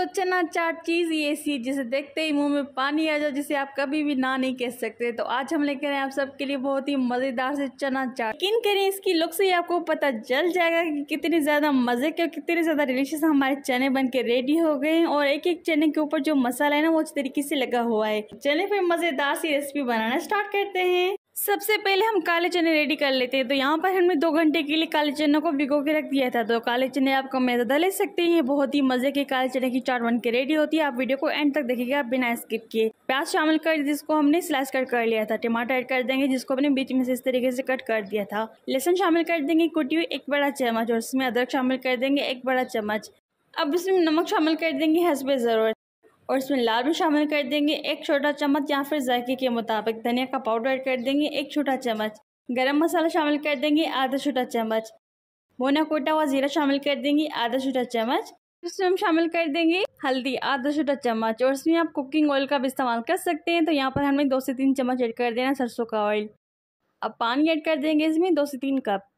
अच्छा चना चाट चीज़ ये ऐसी जिसे देखते ही मुंह में पानी आ जाए जिसे आप कभी भी ना नहीं कह सकते तो आज हम लेकर आए आप सबके लिए बहुत ही मज़ेदार से चना चाट किन करें इसकी लुक से ही आपको पता चल जाएगा कि कितने ज़्यादा मज़े के और कितने ज़्यादा डिलीशियस हमारे चने बन के रेडी हो गए हैं और एक एक चने के ऊपर जो मसाला है ना वो अच्छी तरीके से लगा हुआ है चने पर मज़ेदार सी रेसिपी बनाना स्टार्ट करते हैं सबसे पहले हम काले चने रेडी कर लेते हैं तो यहाँ पर हमने दो घंटे के लिए काले चनों को भिगो के रख दिया था तो काले चने आप कम ज़्यादा ले सकते हैं बहुत ही मज़े के काले चने की चाट बन के रेडी होती है आप वीडियो को एंड तक देखिएगा आप बिना स्किप किए प्याज शामिल कर जिसको हमने स्लाइस कट कर लिया था टमाटर ऐड कर देंगे जिसको हमने बीच में से इस तरीके से कट कर दिया था लहसुन शामिल कर देंगे कुटी हुई एक बड़ा चम्मच और इसमें अदरक शामिल कर देंगे एक बड़ा चम्मच अब इसमें नमक शामिल कर देंगे हंसबे ज़रूरत और इसमें लाल भी शामिल कर देंगे एक छोटा चम्मच या फिर जायके के मुताबिक धनिया का पाउडर कर देंगे एक छोटा चम्मच गरम मसाला शामिल कर देंगे आधा छोटा चम्मच भुना कोटा हुआ ज़ीरा शामिल कर देंगे आधा छोटा चम्मच इसमें हम शामिल कर देंगे हल्दी आधा छोटा चम्मच और इसमें आप कुकिंग ऑयल का भी इस्तेमाल कर सकते हैं तो यहाँ पर हमें दो से तीन चम्मच ऐड कर देना सरसों का ऑयल अब पानी ऐड कर देंगे इसमें दो से तीन कप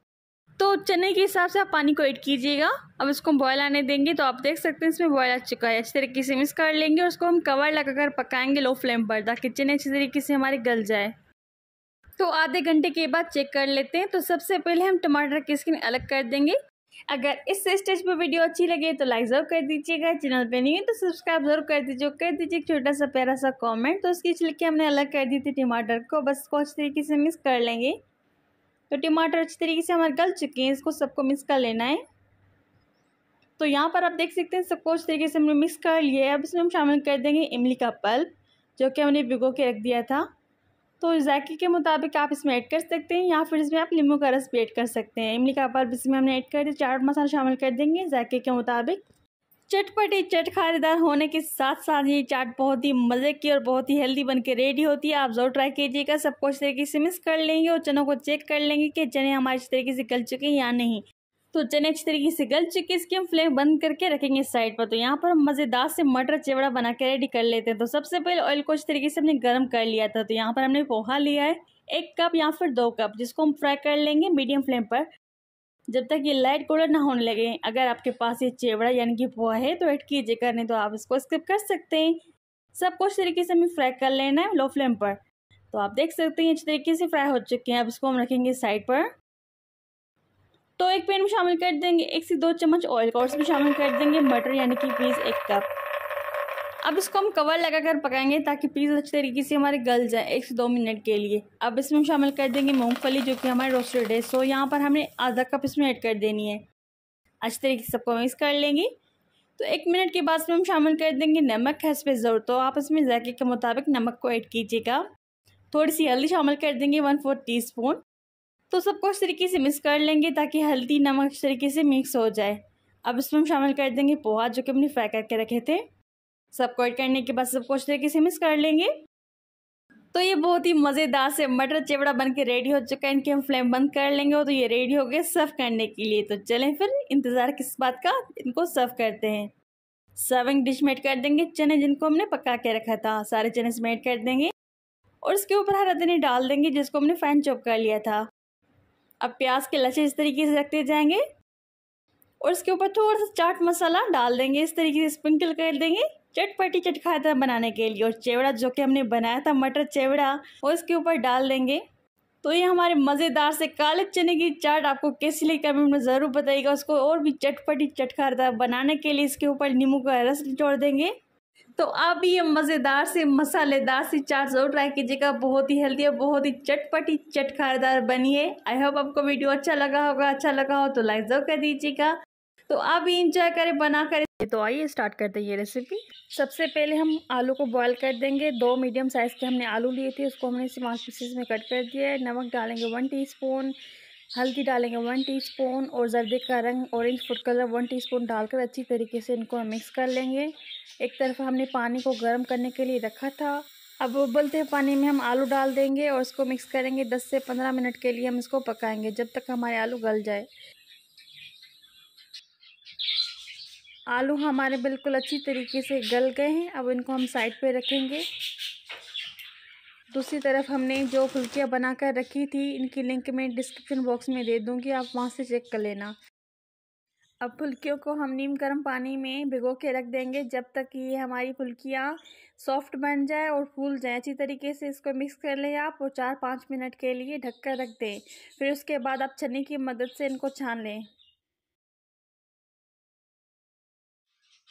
तो चने के हिसाब से आप पानी को ऐड कीजिएगा अब इसको हम बॉयल आने देंगे तो आप देख सकते हैं इसमें बॉयल आ चुका है अच्छी तरीके से मिक्स कर लेंगे और उसको हम कवर लगाकर पकाएंगे लो फ्लेम पर ताकि चने अच्छी तरीके से हमारे गल जाए तो आधे घंटे के बाद चेक कर लेते हैं तो सबसे पहले हम टमाटर की स्किन अलग कर देंगे अगर इस स्टेज पर वीडियो अच्छी लगे तो लाइक जरूर कर दीजिएगा चैनल पर नहीं है तो सब्सक्राइब जरूर कर दीजिए कर दीजिए एक छोटा सा प्यारा सा कॉमेंट तो उसकी छिलके हमने अलग कर दी थी टमाटर को बस को अच्छी तरीके से मिक्स कर लेंगे तो टमाटर अच्छी तरीके से हमारे गल चुके हैं इसको सबको मिक्स कर लेना है तो यहाँ पर आप देख सकते हैं सबको अच्छी तरीके से हमने मिक्स कर लिया है अब इसमें हम शामिल कर देंगे इमली का पल्प जो कि हमने भिगो के रख दिया था तो जैके के मुताबिक आप इसमें ऐड कर सकते हैं या फिर इसमें आप नींबू का रस भी ऐड कर सकते हैं इमली का पल्प इसमें हमने ऐड कर दिया चाट मसाला शामिल कर देंगे जैके के मुताबिक चटपटी चटखारेदार होने के साथ साथ ये चाट बहुत ही मज़े की और बहुत ही हेल्दी बन के रेडी होती है आप ज़रूर ट्राई कीजिएगा सबको इस तरीके से मिक्स कर लेंगे और चनों को चेक कर लेंगे कि चने हमारे इस तरीके से गल चुके हैं या नहीं तो चने अच्छी तरीके से गल चुके हैं इसकी हम फ्लेम बंद करके रखेंगे साइड पर तो यहाँ पर हम मज़ेदार से मटर चेवड़ा बना के रेडी कर लेते हैं तो सबसे पहले ऑयल को इस तरीके से हमने गर्म कर लिया था तो यहाँ पर हमने पोहा लिया है एक कप या फिर दो कप जिसको हम फ्राई कर लेंगे मीडियम फ्लेम पर जब तक ये लाइट कलर ना होने लगे अगर आपके पास ये चेवड़ा यानी कि पोहा है तो ऐड कीजिएगा नहीं तो आप इसको स्किप कर सकते हैं सब कुछ तरीके से हमें फ्राई कर लेना है लो फ्लेम पर तो आप देख सकते हैं अच्छी तरीके से फ्राई हो चुके हैं अब इसको हम रखेंगे साइड पर तो एक पैन में शामिल कर देंगे एक से दो चम्मच ऑयल का उसमें शामिल कर देंगे मटर यानी कि पीस एक कप अब इसको हम कवर लगाकर पकाएंगे ताकि पीस अच्छे तरीके से हमारे गल जाए एक से दो मिनट के लिए अब इसमें हम शामिल कर देंगे मूंगफली जो कि हमारे रोस्टेड है सो यहाँ पर हमने आधा कप इसमें ऐड कर देनी है अच्छे तरीके से सबको मिक्स कर लेंगे तो एक मिनट के बाद इसमें हम शामिल कर देंगे नमक है इस पर ज़रूर तो आप इसमें जैके के मुताबिक नमक को ऐड कीजिएगा थोड़ी सी हल्दी शामिल कर देंगे वन फोर्थ टी स्पून तो सबको इस तरीके से मिक्स कर लेंगे ताकि हल्दी नमक इस तरीके से मिक्स हो जाए अब इसमें हम शामिल कर देंगे पोहा जो कि हमने फ्राई करके रखे थे सबको ऐड करने के बाद सबको कुछ तरीके से मिक्स कर लेंगे तो ये बहुत ही मज़ेदार से मटर चिवड़ा बन के रेडी हो चुका है इनके हम फ्लेम बंद कर लेंगे तो ये रेडी हो गए सर्व करने के लिए तो चलें फिर इंतज़ार किस बात का इनको सर्व करते हैं सर्विंग डिश में ऐड कर देंगे चने जिनको हमने पका के रखा था सारे चने इसमें ऐड कर देंगे और उसके ऊपर हरा धनी डाल देंगे जिसको हमने फ़ैन चॉप कर लिया था अब प्याज के लच्छे इस तरीके से रखते जाएंगे और इसके ऊपर थोड़ा सा चाट मसाला डाल देंगे इस तरीके से स्प्रिंकल कर देंगे चटपटी चटखाता बनाने के लिए और चेवड़ा जो कि हमने बनाया था मटर चेवड़ा वो इसके ऊपर डाल देंगे तो ये हमारे मज़ेदार से काले चने की चाट आपको कैसी लगी कमेंट में ज़रूर बताइएगा उसको और भी चटपटी चटखारदार बनाने के लिए इसके ऊपर नींबू का रस निचोड़ देंगे तो आप भी ये मज़ेदार से मसालेदार सी चाट ज़रूर ट्राई कीजिएगा बहुत ही हेल्दी और बहुत ही चटपटी चटखारदार बनिए आई होप आपको वीडियो अच्छा लगा होगा अच्छा लगा हो तो लाइक ज़रूर कर दीजिएगा तो आप भी इंजॉय करें बना करें तो आइए स्टार्ट करते हैं ये रेसिपी सबसे पहले हम आलू को बॉईल कर देंगे दो मीडियम साइज़ के हमने आलू लिए थे उसको हमने स्मॉल पीसेस में कट कर दिया है नमक डालेंगे वन टीस्पून हल्दी डालेंगे वन टीस्पून और जर्दे का रंग orange food colour one teaspoon डालकर अच्छी तरीके से इनको हम मिक्स कर लेंगे एक तरफ हमने पानी को गर्म करने के लिए रखा था अब उबलते हुए पानी में हम आलू डाल देंगे और उसको मिक्स करेंगे दस से पंद्रह मिनट के लिए हम इसको पकाएंगे जब तक हमारे आलू गल जाए आलू हमारे बिल्कुल अच्छी तरीके से गल गए हैं अब इनको हम साइड पे रखेंगे दूसरी तरफ हमने जो फुल्कियाँ बना कर रखी थी इनकी लिंक मैं डिस्क्रिप्शन बॉक्स में दे दूँगी आप वहाँ से चेक कर लेना अब फुल्कियों को हम नीम गर्म पानी में भिगो के रख देंगे जब तक ये हमारी फुल्कियाँ सॉफ्ट बन जाए और फूल जाए अच्छी तरीके से इसको मिक्स कर लें आप और चार पाँच मिनट के लिए ढक कर रख दें फिर उसके बाद आप छन्नी की मदद से इनको छान लें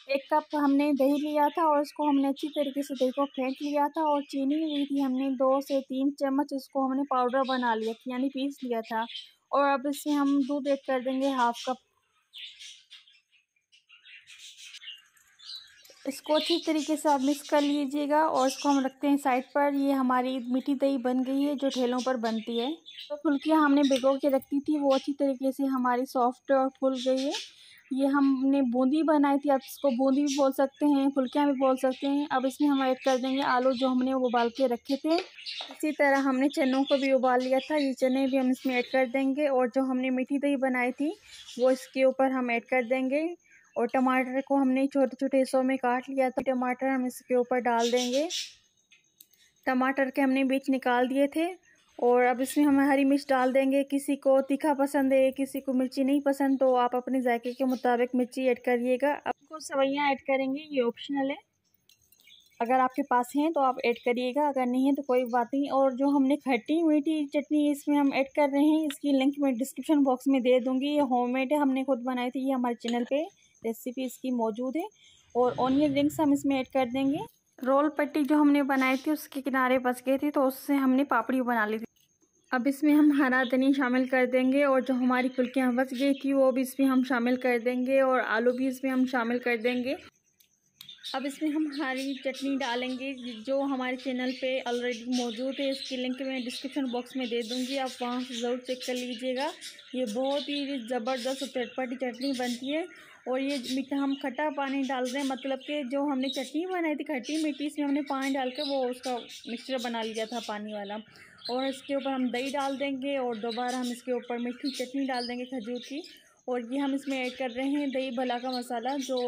एक कप हमने दही लिया था और उसको हमने अच्छी तरीके से दही को फेंक लिया था और चीनी ली थी हमने दो से तीन चम्मच उसको हमने पाउडर बना लिया था यानी पीस लिया था और अब इससे हम दूध ऐड कर देंगे हाफ कप इसको अच्छी तरीके से आप मिक्स कर लीजिएगा और इसको हम रखते हैं साइड पर ये हमारी मीठी दही बन गई है जो ठेलों पर बनती है तो फुल्कियाँ हमने भिगो के रखी थी वो अच्छी तरीके से हमारी सॉफ्ट और फूल गई है ये हमने बूंदी बनाई थी आप इसको बूंदी भी बोल सकते हैं फुलकियाँ भी बोल सकते हैं अब इसमें हम ऐड कर देंगे आलू जो हमने उबाल के रखे थे इसी तरह हमने चनों को भी उबाल लिया था ये चने भी हम इसमें ऐड कर देंगे और जो हमने मीठी दही बनाई थी वो इसके ऊपर हम ऐड कर देंगे और टमाटर को हमने छोटे छोटे हिस्सों में काट लिया था टमाटर हम इसके ऊपर डाल देंगे टमाटर के हमने बीच निकाल दिए थे और अब इसमें हम हरी मिर्च डाल देंगे किसी को तीखा पसंद है किसी को मिर्ची नहीं पसंद तो आप अपने जायके के मुताबिक मिर्ची ऐड करिएगा आपको सवैयाँ ऐड करेंगे ये ऑप्शनल है अगर आपके पास हैं तो आप ऐड करिएगा अगर नहीं है तो कोई बात नहीं और जो हमने खट्टी मीठी चटनी इसमें हम ऐड कर रहे हैं इसकी लिंक मैं डिस्क्रिप्शन बॉक्स में दे दूँगी ये मेड है हमने खुद बनाई थी ये हमारे चैनल पर रेसिपी इसकी मौजूद है और ऑनियन रिंग्स हम इसमें ऐड कर देंगे रोल पट्टी जो हमने बनाई थी उसके किनारे बच गए थे तो उससे हमने पापड़ी बना ली थी अब इसमें हम हरा धनी शामिल कर देंगे और जो हमारी फुल्कियाँ बच गई थी वो भी इसमें हम शामिल कर देंगे और आलू भी इसमें हम शामिल कर देंगे अब इसमें हम हरी चटनी डालेंगे जो हमारे चैनल पे ऑलरेडी मौजूद है इसकी लिंक मैं डिस्क्रिप्शन बॉक्स में दे दूंगी आप वहाँ से ज़रूर चेक कर लीजिएगा ये बहुत ही ज़बरदस्त चटपटी चटनी बनती है और ये हम खट्टा पानी डाल रहे हैं मतलब कि जो हमने चटनी बनाई थी खट्टी मिट्टी इसमें हमने पानी डाल के वो उसका मिक्सचर बना लिया था पानी वाला और इसके ऊपर हम दही डाल देंगे और दोबारा हम इसके ऊपर मीठी चटनी डाल देंगे खजूर की और ये हम इसमें ऐड कर रहे हैं दही भला का मसाला जो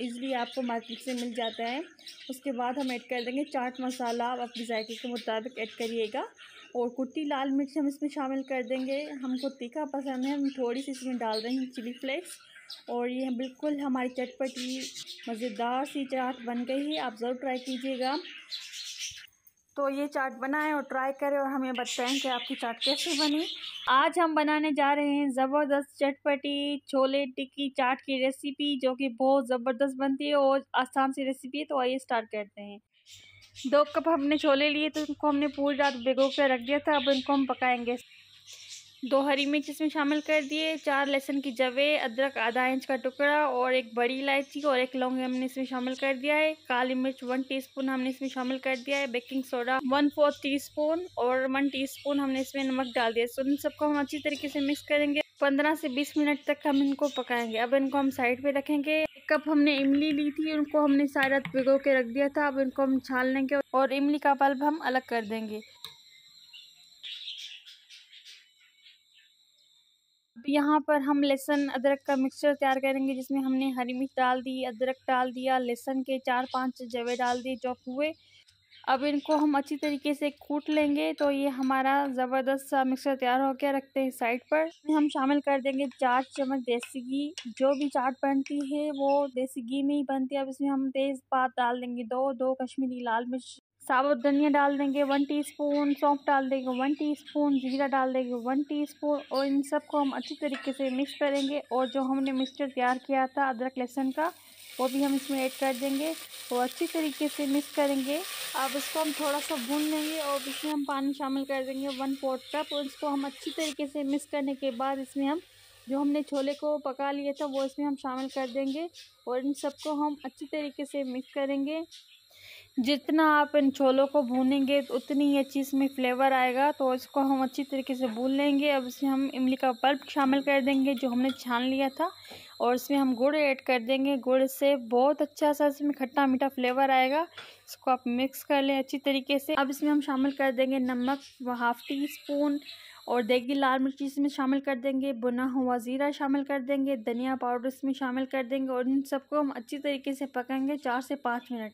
इजली आपको मार्केट से मिल जाता है उसके बाद हम ऐड कर देंगे चाट मसाला आप अपने जायके के मुताबिक ऐड करिएगा और कुट्टी लाल मिर्च हम इसमें शामिल कर देंगे हमको तीखा पसंद है हम थोड़ी सी इसमें डाल रहे हैं चिली फ्लेक्स और ये बिल्कुल हमारी चटपटी मज़ेदार सी चाट बन गई है आप ज़रूर ट्राई कीजिएगा तो ये चाट बनाएं और ट्राई करें और हमें बताएं कि आपकी चाट कैसे बनी आज हम बनाने जा रहे हैं ज़बरदस्त चटपटी छोले टिक्की चाट की रेसिपी जो कि बहुत ज़बरदस्त बनती है और आसान सी रेसिपी है तो आइए स्टार्ट करते हैं दो कप हमने छोले लिए तो इनको हमने पूरी रात भिगो कर रख दिया था अब इनको हम पकाएंगे दो हरी मिर्च इसमें शामिल कर दिए चार लहसुन की जवे अदरक आधा इंच का टुकड़ा और एक बड़ी इलायची और एक लौंग हमने इसमें शामिल कर दिया है काली मिर्च वन टीस्पून हमने इसमें शामिल कर दिया है baking soda one fourth teaspoon और वन टीस्पून हमने इसमें नमक डाल दिया सो इन सबको हम अच्छी तरीके से मिक्स करेंगे पंद्रह से बीस मिनट तक हम इनको पकाएंगे अब इनको हम साइड पे रखेंगे एक कप हमने इमली ली थी उनको हमने सारा भिगो के रख दिया था अब इनको हम छान लेंगे और इमली का बल्ब हम अलग कर देंगे यहाँ पर हम लहसुन अदरक का मिक्सचर तैयार करेंगे जिसमें हमने हरी मिर्च डाल दी अदरक डाल दिया लहसुन के चार पांच जवे डाल दिए चौक हुए अब इनको हम अच्छी तरीके से कूट लेंगे तो ये हमारा ज़बरदस्त सा मिक्सर तैयार हो गया रखते हैं साइड पर हम शामिल कर देंगे चार चम्मच देसी घी जो भी चाट बनती है वो देसी घी में ही बनती है अब इसमें हम तेज़ पात डाल देंगे दो दो कश्मीरी लाल मिर्च साबुत धनिया डाल देंगे वन टीस्पून सौंफ डाल देंगे वन टीस्पून जीरा डाल देंगे वन टीस्पून और इन सब को हम अच्छी तरीके से मिक्स करेंगे और जो हमने मिक्सचर तैयार किया था अदरक लहसुन का वो भी हम इसमें ऐड कर देंगे और अच्छी तरीके से मिक्स करेंगे अब इसको हम थोड़ा सा भून लेंगे और इसमें हम पानी शामिल कर देंगे वन फोर्थ कप और इसको हम अच्छी तरीके से मिक्स करने के बाद इसमें हम जो हमने छोले को पका लिया था वो इसमें हम शामिल कर देंगे और इन सबको हम अच्छी तरीके से मिक्स करेंगे जितना आप इन छोलों को भूनेंगे तो उतनी ही अच्छी इसमें फ्लेवर आएगा तो इसको हम अच्छी तरीके से भून लेंगे अब इसमें हम इमली का पल्प शामिल कर देंगे जो हमने छान लिया था और इसमें हम गुड़ ऐड कर देंगे गुड़ से बहुत अच्छा सा इसमें खट्टा मीठा फ्लेवर आएगा इसको आप मिक्स कर लें अच्छी तरीके से अब इसमें हम शामिल कर देंगे नमक हाफ़ टी स्पून और देगी लाल मिर्ची इसमें शामिल कर देंगे बुना हुआ ज़ीरा शामिल कर देंगे धनिया पाउडर इसमें शामिल कर देंगे और इन सबको हम अच्छी तरीके से पकाएंगे चार से पाँच मिनट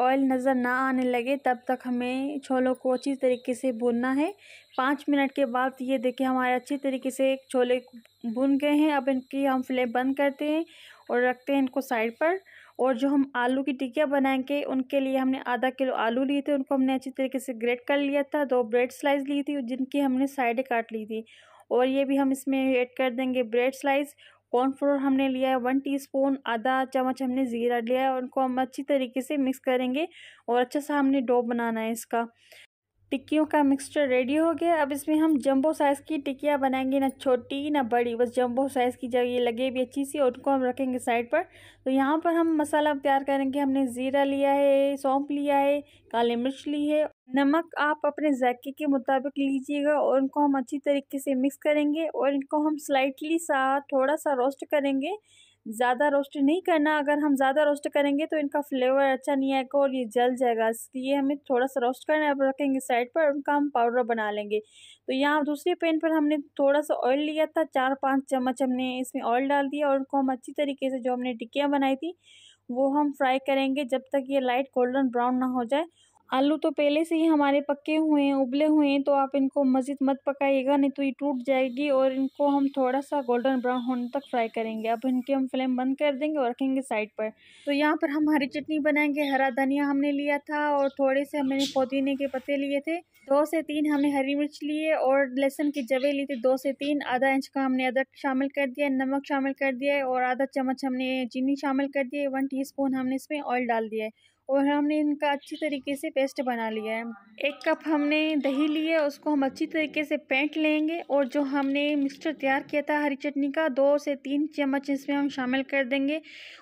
ऑयल नज़र ना आने लगे तब तक हमें छोलों को अच्छी तरीके से भुनना है पाँच मिनट के बाद ये देखिए हमारे अच्छी तरीके से छोले भुन गए हैं अब इनकी हम फ्लेम बंद करते हैं और रखते हैं इनको साइड पर और जो हम आलू की टिकिया बनाएंगे उनके लिए हमने आधा किलो आलू लिए थे उनको हमने अच्छी तरीके से ग्रेट कर लिया था दो ब्रेड स्लाइस ली थी जिनकी हमने साइडें काट ली थी और ये भी हम इसमें ऐड कर देंगे ब्रेड स्लाइस कॉर्नफ्लोर हमने लिया है वन टीस्पून आधा चम्मच हमने ज़ीरा लिया है और उनको हम अच्छी तरीके से मिक्स करेंगे और अच्छा सा हमने डो बनाना है इसका टिक्कियों का मिक्सचर रेडी हो गया अब इसमें हम जंबो साइज़ की टिक्कियाँ बनाएंगे ना छोटी ना बड़ी बस जंबो साइज़ की जब ये लगे भी अच्छी सी और उनको हम रखेंगे साइड पर तो यहाँ पर हम मसाला तैयार करेंगे हमने ज़ीरा लिया है सौंप लिया है काली मिर्च ली है नमक आप अपने जायके के मुताबिक लीजिएगा और उनको हम अच्छी तरीके से मिक्स करेंगे और इनको हम स्लाइटली सा थोड़ा सा रोस्ट करेंगे ज़्यादा रोस्ट नहीं करना अगर हम ज़्यादा रोस्ट करेंगे तो इनका फ्लेवर अच्छा नहीं आएगा और ये जल जाएगा इसलिए हमें थोड़ा सा रोस्ट करना है रखेंगे साइड पर उनका हम पाउडर बना लेंगे तो यहाँ दूसरे पेन पर हमने थोड़ा सा ऑयल लिया था चार पाँच चम्मच हमने इसमें ऑयल डाल दिया और उनको हम अच्छी तरीके से जो हमने टिक्कियाँ बनाई थी वो हम फ्राई करेंगे जब तक ये लाइट गोल्डन ब्राउन ना हो जाए आलू तो पहले से ही हमारे पके हुए हैं उबले हुए हैं तो आप इनको मज़ीद मत पकाइएगा नहीं तो ये टूट जाएगी और इनको हम थोड़ा सा गोल्डन ब्राउन होने तक फ्राई करेंगे अब इनकी हम फ्लेम बंद कर देंगे और रखेंगे साइड पर तो यहाँ पर हम हरी चटनी बनाएंगे हरा धनिया हमने लिया था और थोड़े से हमने पुदीने के पत्ते लिए थे दो से तीन हमने हरी मिर्च लिए और लहसुन की जवे लिए थी दो से तीन आधा इंच का हमने अदरक शामिल कर दिया नमक शामिल कर दिया और आधा चम्मच हमने चीनी शामिल कर दिया वन स्पून हमने इसमें ऑयल डाल दिया है और हमने इनका अच्छी तरीके से पेस्ट बना लिया है एक कप हमने दही लिया उसको हम अच्छी तरीके से पेंट लेंगे और जो हमने मिक्सचर तैयार किया था हरी चटनी का दो से तीन चम्मच इसमें हम शामिल कर देंगे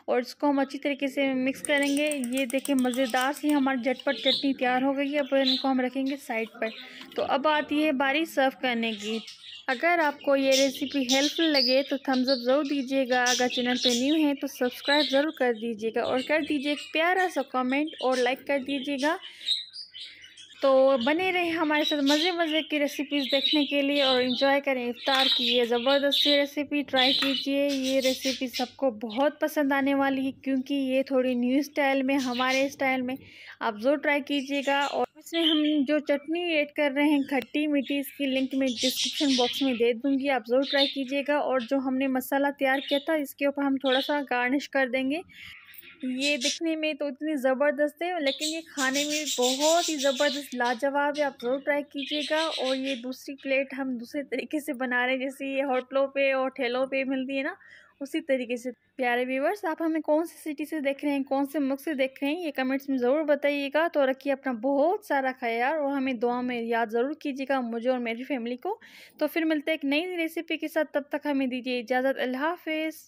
और इसको हम अच्छी तरीके से मिक्स करेंगे ये देखिए मज़ेदार सी हमारी झटपट चटनी तैयार हो गई है अब इनको हम रखेंगे साइड पर तो अब आती है बारी सर्व करने की अगर आपको ये रेसिपी हेल्पफुल लगे तो थम्स अप ज़रूर दीजिएगा अगर चैनल पर न्यू है तो सब्सक्राइब ज़रूर कर दीजिएगा और कर दीजिए प्यारा सा कॉमेंट कमेंट और लाइक कर दीजिएगा तो बने रहे हमारे साथ मज़े मज़े की रेसिपीज़ देखने के लिए और इन्जॉय करें इफ्तार की ये ज़बरदस्त रेसिपी ट्राई कीजिए ये रेसिपी सबको बहुत पसंद आने वाली है क्योंकि ये थोड़ी न्यू स्टाइल में हमारे स्टाइल में आप ज़रूर ट्राई कीजिएगा और इसमें हम जो चटनी ऐड कर रहे हैं खट्टी मीठी इसकी लिंक मैं डिस्क्रिप्शन बॉक्स में दे दूँगी आप ज़रूर ट्राई कीजिएगा और जो हमने मसाला तैयार किया था इसके ऊपर हम थोड़ा सा गार्निश कर देंगे ये दिखने में तो इतनी ज़बरदस्त है लेकिन ये खाने में बहुत ही ज़बरदस्त लाजवाब है आप ज़रूर ट्राई कीजिएगा और ये दूसरी प्लेट हम दूसरे तरीके से बना रहे हैं जैसे ये होटलों पे और ठेलों पे मिलती है ना उसी तरीके से प्यारे व्यूवर्स आप हमें कौन सी सिटी से देख रहे हैं कौन से मुख से देख रहे हैं ये कमेंट्स में ज़रूर बताइएगा तो रखिए अपना बहुत सारा ख्याल और हमें दुआ में याद ज़रूर कीजिएगा मुझे और मेरी फैमिली को तो फिर मिलते हैं एक नई रेसिपी के साथ तब तक हमें दीजिए इजाज़त अल्लाह हाफिज़